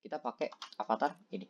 kita pakai avatar ini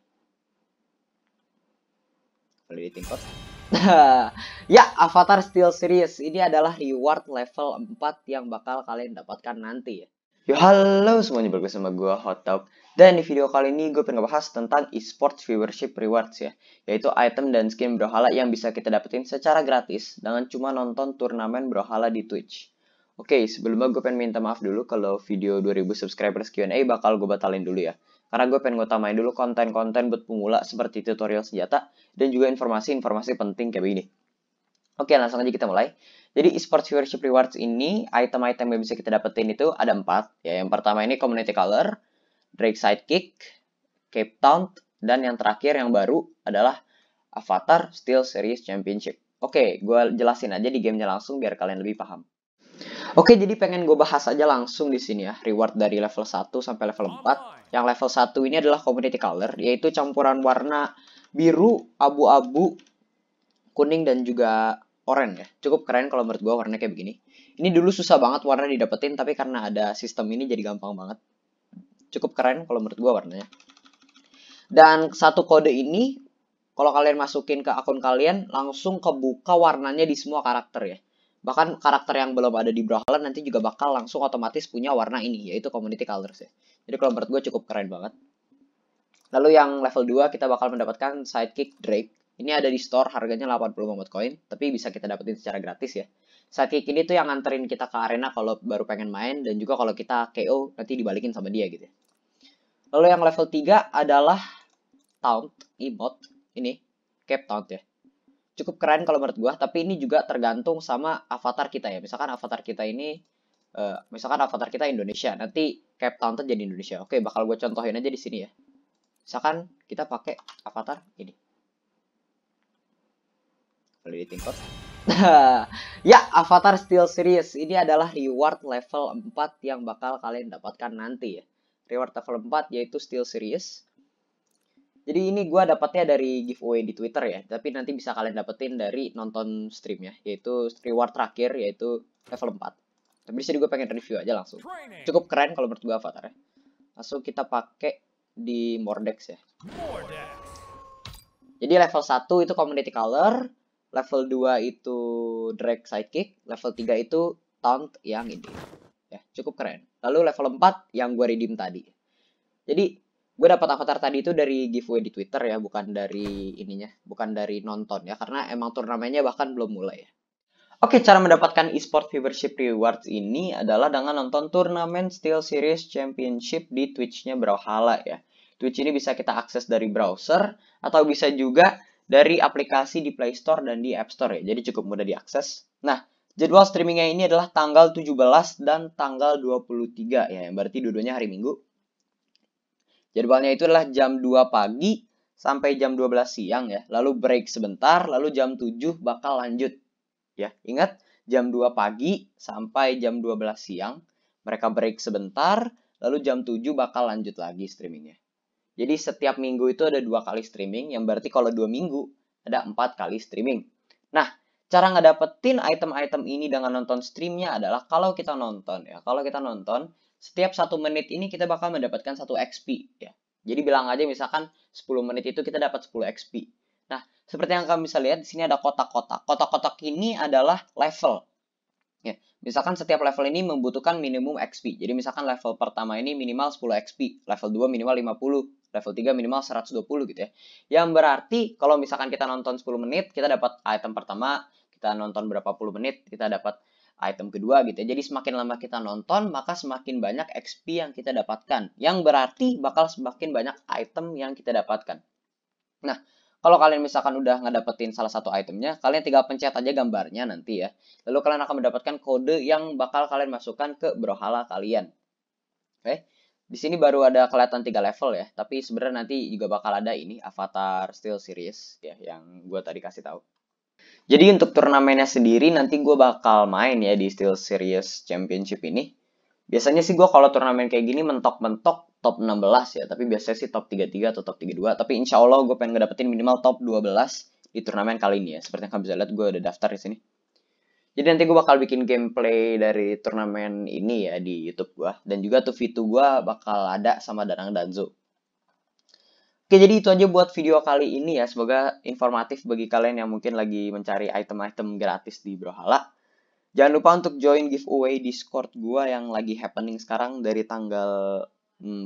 validating code ya avatar steel series ini adalah reward level 4 yang bakal kalian dapatkan nanti ya Yo halo semuanya berkumpul sama gue Hot Top Dan di video kali ini gue pengen bahas tentang esports viewership rewards ya Yaitu item dan skin Brohala yang bisa kita dapetin secara gratis Dengan cuma nonton turnamen Brohala di Twitch Oke, okay, sebelumnya gue pengen minta maaf dulu kalau video 2000 subscribers Q&A bakal gue batalin dulu ya. Karena gue pengen ngutamain dulu konten-konten buat pemula seperti tutorial senjata dan juga informasi-informasi penting kayak begini. Oke, langsung aja kita mulai. Jadi esports viewership rewards ini item-item yang bisa kita dapetin itu ada empat. Ya, yang pertama ini community color, Drake sidekick, Cape Town, dan yang terakhir yang baru adalah Avatar Steel Series Championship. Oke, gue jelasin aja di gamenya langsung biar kalian lebih paham. Oke, jadi pengen gue bahas aja langsung di sini ya, reward dari level 1 sampai level 4. Yang level 1 ini adalah community color, yaitu campuran warna biru, abu-abu, kuning, dan juga oranye ya. Cukup keren kalau menurut gue warnanya kayak begini. Ini dulu susah banget warna didapetin, tapi karena ada sistem ini jadi gampang banget. Cukup keren kalau menurut gue warnanya. Dan satu kode ini, kalau kalian masukin ke akun kalian, langsung kebuka warnanya di semua karakter ya Bahkan karakter yang belum ada di Brawlhalla nanti juga bakal langsung otomatis punya warna ini, yaitu community colors ya. Jadi kalau menurut gue cukup keren banget. Lalu yang level 2 kita bakal mendapatkan sidekick Drake. Ini ada di store harganya 80 84 coin, tapi bisa kita dapetin secara gratis ya. Sidekick ini tuh yang nganterin kita ke arena kalau baru pengen main, dan juga kalau kita KO nanti dibalikin sama dia gitu ya. Lalu yang level 3 adalah Taunt, Emote, ini, Cap Taunt ya cukup keren kalau menurut gue, tapi ini juga tergantung sama avatar kita ya misalkan avatar kita ini uh, misalkan avatar kita Indonesia nanti Cape Town jadi Indonesia oke bakal gue contohin aja di sini ya misalkan kita pakai avatar ini kalau di code ya avatar Steel series ini adalah reward level 4 yang bakal kalian dapatkan nanti ya reward level 4 yaitu Steel series jadi ini gue dapetnya dari giveaway di Twitter ya, tapi nanti bisa kalian dapetin dari nonton stream ya, yaitu reward terakhir yaitu level 4. Tapi disini gue pengen review aja langsung. Cukup keren kalau menurut gue avatar ya. Langsung kita pakai di Mordex ya. Jadi level 1 itu community color, level 2 itu drag sidekick, level 3 itu taunt yang ini. Ya, cukup keren. Lalu level 4 yang gue redeem tadi. Jadi gue dapat avatar tadi itu dari giveaway di Twitter ya, bukan dari ininya, bukan dari nonton ya, karena emang turnamennya bahkan belum mulai ya. Oke, cara mendapatkan e-sport viewership rewards ini adalah dengan nonton turnamen Steel Series Championship di Twitch-nya Brawlhalla ya. Twitch ini bisa kita akses dari browser atau bisa juga dari aplikasi di Play Store dan di App Store ya. Jadi cukup mudah diakses. Nah, jadwal streamingnya ini adalah tanggal 17 dan tanggal 23 ya, yang berarti dua-duanya hari Minggu. Jadwalnya itu adalah jam 2 pagi sampai jam 12 siang ya. Lalu break sebentar, lalu jam 7 bakal lanjut. Ya, ingat jam 2 pagi sampai jam 12 siang. Mereka break sebentar, lalu jam 7 bakal lanjut lagi streamingnya. Jadi setiap minggu itu ada dua kali streaming, yang berarti kalau dua minggu ada empat kali streaming. Nah, cara ngedapetin item-item ini dengan nonton streamnya adalah kalau kita nonton ya, kalau kita nonton setiap satu menit ini kita bakal mendapatkan satu XP ya. Jadi bilang aja misalkan 10 menit itu kita dapat 10 XP. Nah, seperti yang kalian bisa lihat di sini ada kotak-kotak. Kotak-kotak ini adalah level. Ya, misalkan setiap level ini membutuhkan minimum XP. Jadi misalkan level pertama ini minimal 10 XP, level 2 minimal 50, level 3 minimal 120 gitu ya. Yang berarti kalau misalkan kita nonton 10 menit, kita dapat item pertama, kita nonton berapa puluh menit, kita dapat item kedua gitu ya. Jadi semakin lama kita nonton, maka semakin banyak XP yang kita dapatkan. Yang berarti bakal semakin banyak item yang kita dapatkan. Nah, kalau kalian misalkan udah ngedapetin salah satu itemnya, kalian tinggal pencet aja gambarnya nanti ya. Lalu kalian akan mendapatkan kode yang bakal kalian masukkan ke brohala kalian. Oke. Di sini baru ada kelihatan tiga level ya, tapi sebenarnya nanti juga bakal ada ini Avatar Steel Series ya yang gue tadi kasih tahu. Jadi untuk turnamennya sendiri nanti gue bakal main ya di Steel Series Championship ini. Biasanya sih gue kalau turnamen kayak gini mentok-mentok top 16 ya. Tapi biasanya sih top 33 atau top 32. Tapi insya Allah gue pengen ngedapetin minimal top 12 di turnamen kali ini ya. Seperti yang kalian bisa lihat gue udah daftar di sini. Jadi nanti gue bakal bikin gameplay dari turnamen ini ya di YouTube gue. Dan juga tuh V2 gue bakal ada sama Danang Danzo. Oke, jadi itu aja buat video kali ini ya. Semoga informatif bagi kalian yang mungkin lagi mencari item-item gratis di Brohala. Jangan lupa untuk join giveaway Discord gua yang lagi happening sekarang dari tanggal 14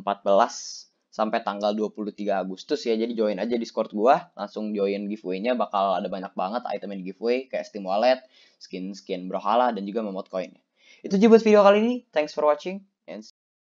sampai tanggal 23 Agustus ya. Jadi join aja Discord gua, langsung join giveaway-nya bakal ada banyak banget item yang giveaway kayak Steam Wallet, skin-skin Brohala dan juga memot coin. Itu aja buat video kali ini. Thanks for watching and see